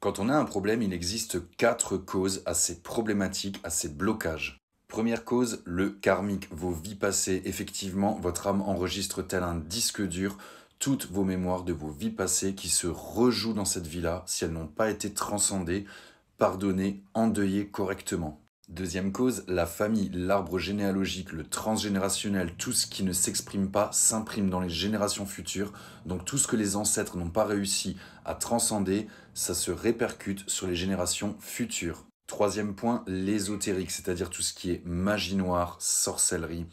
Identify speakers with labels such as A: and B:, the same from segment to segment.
A: Quand on a un problème, il existe quatre causes à ces problématiques, à ces blocages. Première cause, le karmique, vos vies passées. Effectivement, votre âme enregistre tel un disque dur toutes vos mémoires de vos vies passées qui se rejouent dans cette vie-là si elles n'ont pas été transcendées, pardonnées, endeuillées correctement. Deuxième cause, la famille, l'arbre généalogique, le transgénérationnel, tout ce qui ne s'exprime pas s'imprime dans les générations futures. Donc tout ce que les ancêtres n'ont pas réussi à transcender, ça se répercute sur les générations futures. Troisième point, l'ésotérique, c'est-à-dire tout ce qui est magie noire, sorcellerie,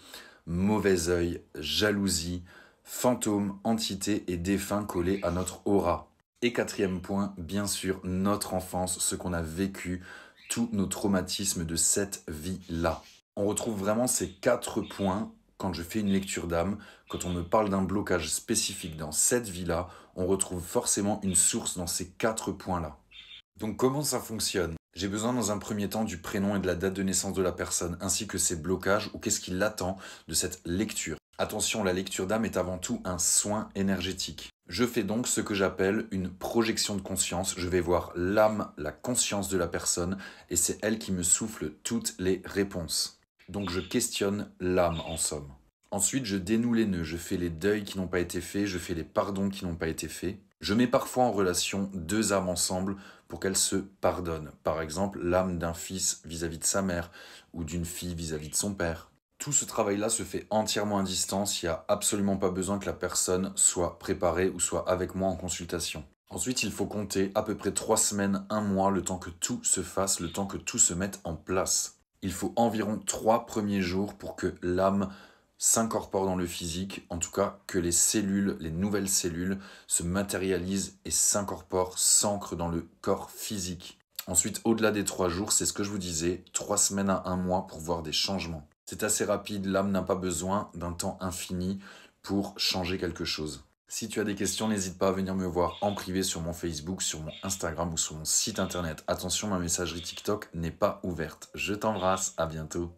A: mauvais œil, jalousie, fantômes, entités et défunts collés à notre aura. Et quatrième point, bien sûr, notre enfance, ce qu'on a vécu, tous nos traumatismes de cette vie-là. On retrouve vraiment ces quatre points quand je fais une lecture d'âme, quand on me parle d'un blocage spécifique dans cette vie-là, on retrouve forcément une source dans ces quatre points-là. Donc comment ça fonctionne J'ai besoin dans un premier temps du prénom et de la date de naissance de la personne, ainsi que ses blocages ou qu'est-ce qui l'attend de cette lecture. Attention, la lecture d'âme est avant tout un soin énergétique. Je fais donc ce que j'appelle une projection de conscience. Je vais voir l'âme, la conscience de la personne, et c'est elle qui me souffle toutes les réponses. Donc je questionne l'âme en somme. Ensuite, je dénoue les nœuds, je fais les deuils qui n'ont pas été faits, je fais les pardons qui n'ont pas été faits. Je mets parfois en relation deux âmes ensemble pour qu'elles se pardonnent. Par exemple, l'âme d'un fils vis-à-vis de sa mère, ou d'une fille vis à -vis de son père, tout ce travail-là se fait entièrement à distance, il n'y a absolument pas besoin que la personne soit préparée ou soit avec moi en consultation. Ensuite, il faut compter à peu près 3 semaines, 1 mois, le temps que tout se fasse, le temps que tout se mette en place. Il faut environ 3 premiers jours pour que l'âme s'incorpore dans le physique, en tout cas que les cellules, les nouvelles cellules, se matérialisent et s'incorporent, s'ancrent dans le corps physique. Ensuite, au-delà des 3 jours, c'est ce que je vous disais, 3 semaines à 1 mois pour voir des changements. C'est assez rapide, l'âme n'a pas besoin d'un temps infini pour changer quelque chose. Si tu as des questions, n'hésite pas à venir me voir en privé sur mon Facebook, sur mon Instagram ou sur mon site internet. Attention, ma messagerie TikTok n'est pas ouverte. Je t'embrasse, à bientôt.